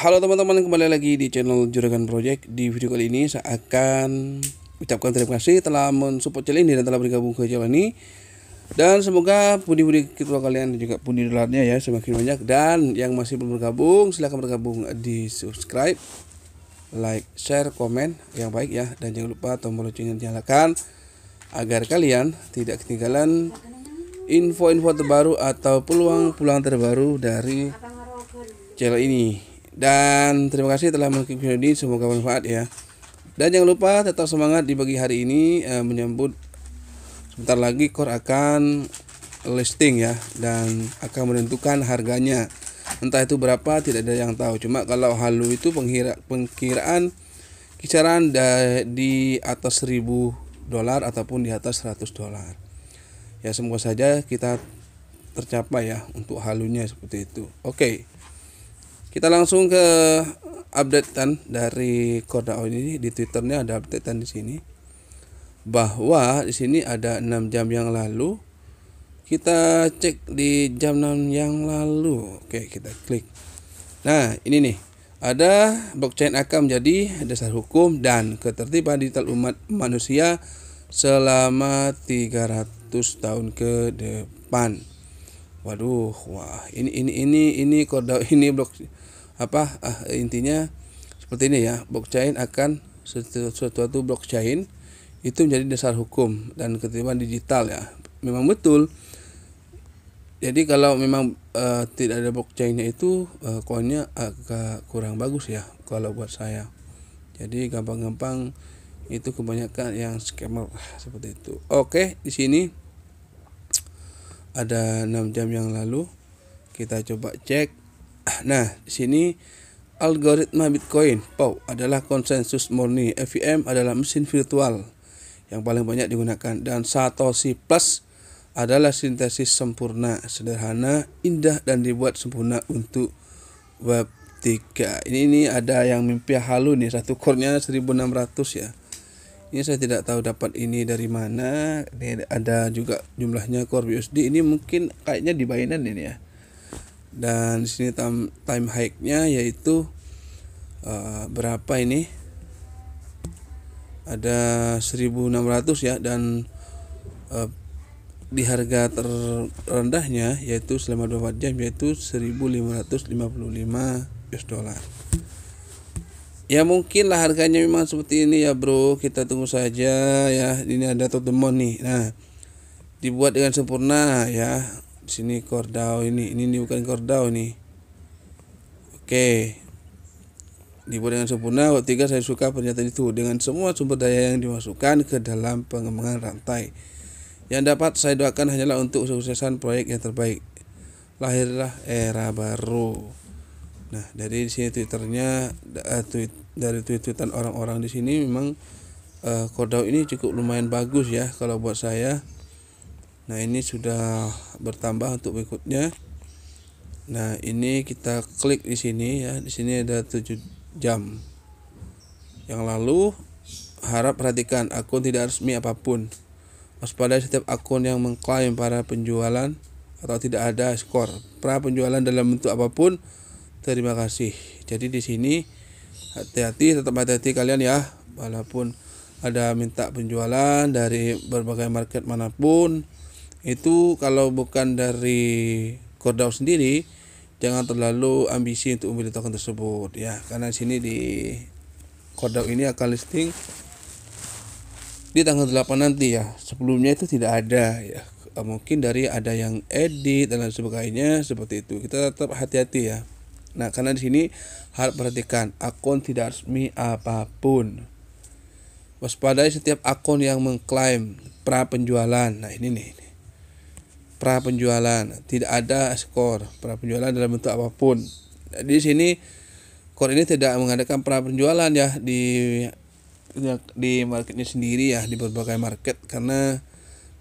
Halo teman-teman, kembali lagi di channel Juragan Project. Di video kali ini saya akan ucapkan terima kasih telah mensupport channel ini dan telah bergabung ke channel ini. Dan semoga pundi-pundi ketua kalian dan juga pundi dolarnya ya semakin banyak dan yang masih belum bergabung silahkan bergabung di subscribe, like, share, komen yang baik ya dan jangan lupa tombol loncengnya dinyalakan agar kalian tidak ketinggalan info-info terbaru atau peluang-peluang terbaru dari channel ini. Dan terima kasih telah mengikuti video ini, semoga bermanfaat ya. Dan jangan lupa tetap semangat di pagi hari ini e, menyambut sebentar lagi Kor akan listing ya dan akan menentukan harganya. Entah itu berapa tidak ada yang tahu. Cuma kalau halu itu penghira, pengkiraan kisaran di atas 1000 dolar ataupun di atas 100 dolar. Ya semoga saja kita tercapai ya untuk halunya seperti itu. Oke. Okay kita langsung ke updatean dari Kordaon ini di Twitternya ada updatean di sini bahwa di sini ada enam jam yang lalu kita cek di jam 6 yang lalu oke kita klik nah ini nih ada blockchain akan menjadi dasar hukum dan ketertiban digital umat manusia selama 300 tahun ke depan waduh wah ini ini ini ini kodau ini blockchain apa ah, intinya seperti ini ya blockchain akan sesuatu, blockchain itu menjadi dasar hukum dan ketimbang digital ya memang betul jadi kalau memang uh, tidak ada blockchainnya itu uh, koinnya agak kurang bagus ya kalau buat saya jadi gampang-gampang itu kebanyakan yang scammer seperti itu oke di sini ada 6 jam yang lalu kita coba cek Nah, di sini algoritma Bitcoin POW adalah konsensus murni, FVM adalah mesin virtual yang paling banyak digunakan dan Satoshi Plus adalah sintesis sempurna, sederhana, indah dan dibuat sempurna untuk web 3. Ini ini ada yang mimpi halu nih, satu core-nya 1600 ya. Ini saya tidak tahu dapat ini dari mana. Ini ada juga jumlahnya core BUSD. Ini mungkin kayaknya di Binance ini ya dan di sini time, time hike nya yaitu uh, berapa ini ada 1600 ya dan uh, di harga terendahnya yaitu selama 24 jam yaitu 1555 US dollar. Ya mungkin lah harganya memang seperti ini ya bro. Kita tunggu saja ya. Ini ada totemon nih. Nah, dibuat dengan sempurna ya sini kordau ini ini, ini bukan kordau ini oke dibuat dengan sempurna ketiga saya suka pernyataan itu dengan semua sumber daya yang dimasukkan ke dalam pengembangan rantai yang dapat saya doakan hanyalah untuk kesuksesan proyek yang terbaik lahirlah era baru nah dari sini twitternya eh, tweet, dari tweet-tweetan orang-orang di sini memang uh, eh, kordau ini cukup lumayan bagus ya kalau buat saya nah ini sudah bertambah untuk berikutnya nah ini kita klik di sini ya di sini ada 7 jam yang lalu harap perhatikan akun tidak resmi apapun waspadai setiap akun yang mengklaim para penjualan atau tidak ada skor pra penjualan dalam bentuk apapun terima kasih jadi di sini hati-hati tetap hati-hati kalian ya walaupun ada minta penjualan dari berbagai market manapun itu kalau bukan dari Kordau sendiri jangan terlalu ambisi untuk membeli token tersebut ya karena di sini di Kordau ini akan listing di tanggal 8 nanti ya sebelumnya itu tidak ada ya mungkin dari ada yang edit dan lain sebagainya seperti itu kita tetap hati-hati ya nah karena di sini harus perhatikan akun tidak resmi apapun waspadai setiap akun yang mengklaim pra penjualan nah ini nih pra penjualan, tidak ada skor pra penjualan dalam bentuk apapun. Di sini Kor ini tidak mengadakan pra penjualan ya di ya, di marketnya sendiri ya di berbagai market karena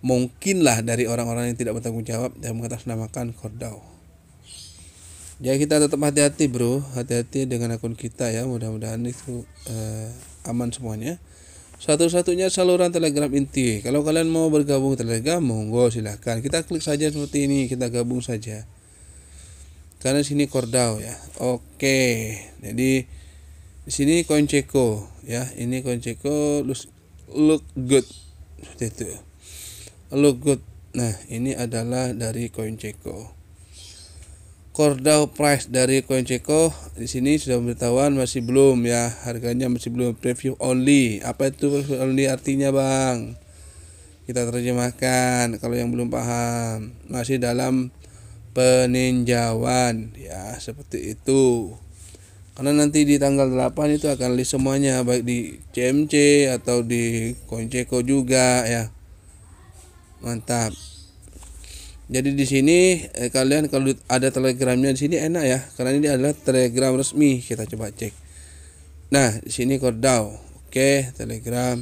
mungkinlah dari orang-orang yang tidak bertanggung jawab dan mengatasnamakan Kordau. Ya, jadi kita tetap hati-hati bro, hati-hati dengan akun kita ya. Mudah-mudahan itu eh, aman semuanya. Satu-satunya saluran Telegram inti. Kalau kalian mau bergabung Telegram, monggo silahkan. Kita klik saja seperti ini, kita gabung saja. Karena sini kordau ya. Oke. Jadi di sini ceko ya. Ini Conceko look good seperti itu. Look good. Nah, ini adalah dari ceko Cordau Price dari Coinchecko di sini sudah pemberitahuan masih belum ya harganya masih belum preview only apa itu preview only artinya bang kita terjemahkan kalau yang belum paham masih dalam peninjauan ya seperti itu karena nanti di tanggal 8 itu akan list semuanya baik di CMC atau di Coinchecko juga ya mantap jadi di sini eh, kalian kalau ada telegramnya di sini enak ya karena ini adalah telegram resmi kita coba cek. Nah di sini kodau, oke telegram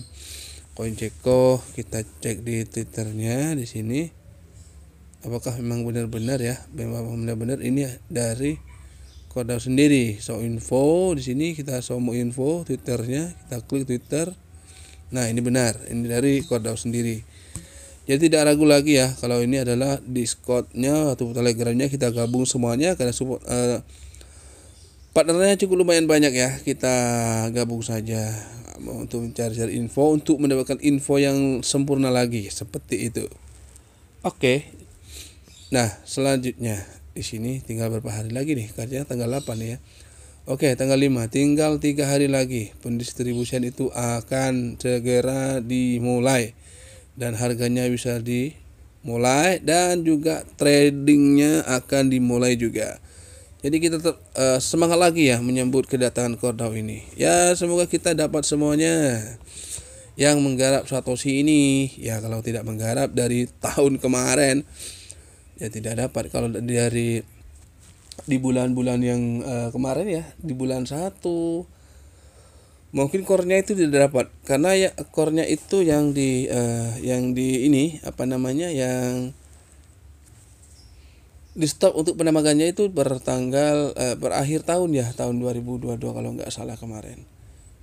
koinceko kita cek di twitternya di sini apakah memang benar-benar ya memang benar-benar ini dari kodau sendiri so info di sini kita somo info twitternya kita klik twitter nah ini benar ini dari kodau sendiri jadi tidak ragu lagi ya kalau ini adalah Discordnya atau Telegramnya kita gabung semuanya karena support, uh, partnernya cukup lumayan banyak ya kita gabung saja untuk mencari-cari info untuk mendapatkan info yang sempurna lagi seperti itu. Oke. Okay. Nah selanjutnya di sini tinggal berapa hari lagi nih karena tanggal 8 ya. Oke, okay, tanggal 5 tinggal tiga hari lagi pendistribusian itu akan segera dimulai dan harganya bisa dimulai dan juga tradingnya akan dimulai juga. Jadi kita tetap uh, semangat lagi ya menyambut kedatangan Kordau ini. Ya semoga kita dapat semuanya yang menggarap Satoshi ini. Ya kalau tidak menggarap dari tahun kemarin ya tidak dapat kalau dari di bulan-bulan yang uh, kemarin ya di bulan satu mungkin kornya itu tidak dapat karena ya kornya itu yang di uh, yang di ini apa namanya yang di stop untuk penambangannya itu bertanggal uh, berakhir tahun ya tahun 2022 kalau nggak salah kemarin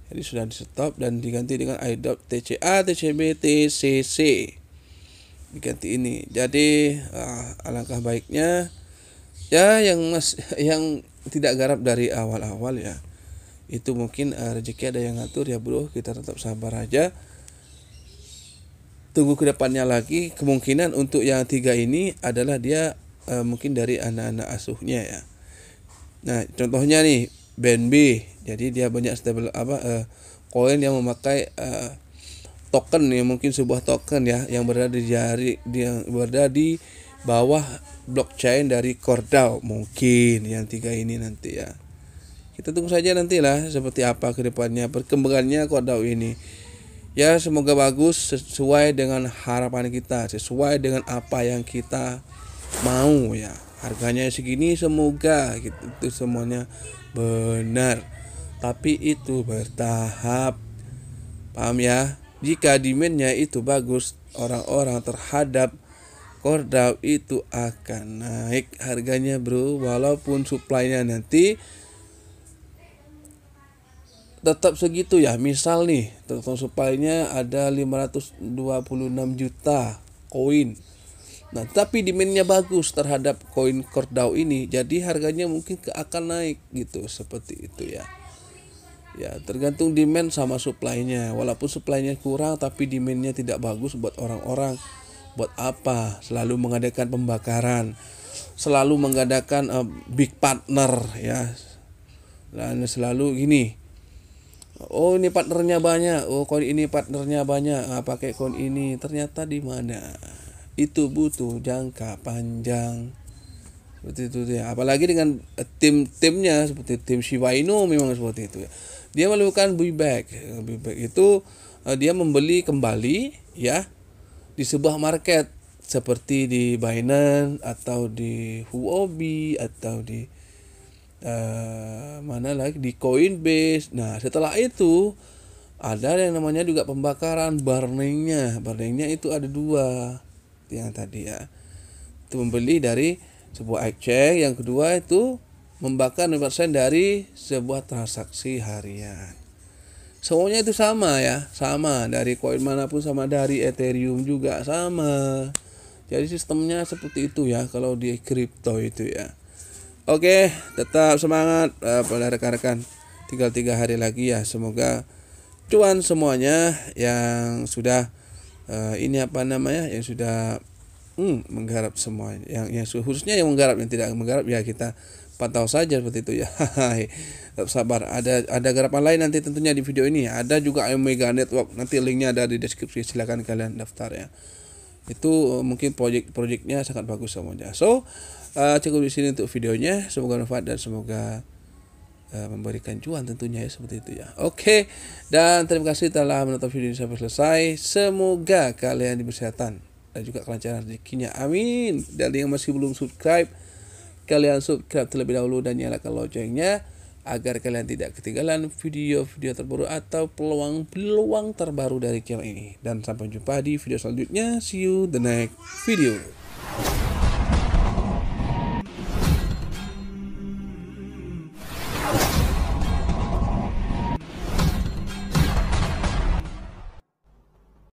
jadi sudah di stop dan diganti dengan IDOP TCA TCB TCC diganti ini jadi uh, alangkah baiknya ya yang mas yang tidak garap dari awal-awal ya itu mungkin uh, rezeki ada yang ngatur ya bro kita tetap sabar aja tunggu kedepannya lagi kemungkinan untuk yang tiga ini adalah dia uh, mungkin dari anak-anak asuhnya ya nah contohnya nih BNB jadi dia banyak stable apa uh, koin yang memakai uh, token ya mungkin sebuah token ya yang berada di jari yang berada di bawah blockchain dari Cordao mungkin yang tiga ini nanti ya kita tunggu saja nantilah seperti apa kedepannya perkembangannya kodau ini. Ya semoga bagus sesuai dengan harapan kita, sesuai dengan apa yang kita mau ya. Harganya segini semoga gitu, itu semuanya benar. Tapi itu bertahap. Paham ya? Jika demandnya itu bagus, orang-orang terhadap Kordau itu akan naik harganya bro walaupun suplainya nanti tetap segitu ya misal nih total supply-nya ada 526 juta koin nah tapi demandnya bagus terhadap koin Cordao ini jadi harganya mungkin akan naik gitu seperti itu ya ya tergantung demand sama supply-nya walaupun supply-nya kurang tapi demand tidak bagus buat orang-orang buat apa selalu mengadakan pembakaran selalu mengadakan uh, big partner ya dan selalu gini oh ini partnernya banyak oh koin ini partnernya banyak ah, pakai kon ini ternyata di mana itu butuh jangka panjang seperti itu ya apalagi dengan tim-timnya seperti tim Shiba Inu memang seperti itu ya dia melakukan buyback buyback itu eh, dia membeli kembali ya di sebuah market seperti di Binance atau di Huobi atau di uh, mana lagi di Coinbase. Nah, setelah itu ada yang namanya juga pembakaran burningnya. Burningnya itu ada dua yang tadi ya. Itu membeli dari sebuah exchange, yang kedua itu membakar 100% dari sebuah transaksi harian. Semuanya itu sama ya, sama dari koin manapun sama dari Ethereum juga sama. Jadi sistemnya seperti itu ya kalau di kripto itu ya. Oke, tetap semangat uh, pada rekan-rekan. Tinggal tiga hari lagi ya. Semoga cuan semuanya yang sudah uh, ini apa namanya yang sudah hmm, menggarap semua. Yang, yang khususnya yang menggarap yang tidak menggarap ya kita pantau saja seperti itu ya. Tetap sabar. Ada ada garapan lain nanti tentunya di video ini. Ada juga Omega Network. Nanti linknya ada di deskripsi. Silahkan kalian daftar ya itu eh, mungkin proyek-proyeknya sangat bagus semuanya. So, uh, cukup di sini untuk videonya. Semoga bermanfaat dan semoga eh, memberikan cuan tentunya ya seperti itu ya. Oke, dan terima kasih telah menonton video ini sampai selesai. Semoga kalian diberi kesehatan dan juga kelancaran rezekinya. Amin. Dan yang masih belum subscribe, kalian subscribe terlebih dahulu dan nyalakan loncengnya agar kalian tidak ketinggalan video-video terbaru atau peluang-peluang terbaru dari channel ini. Dan sampai jumpa di video selanjutnya. See you the next video.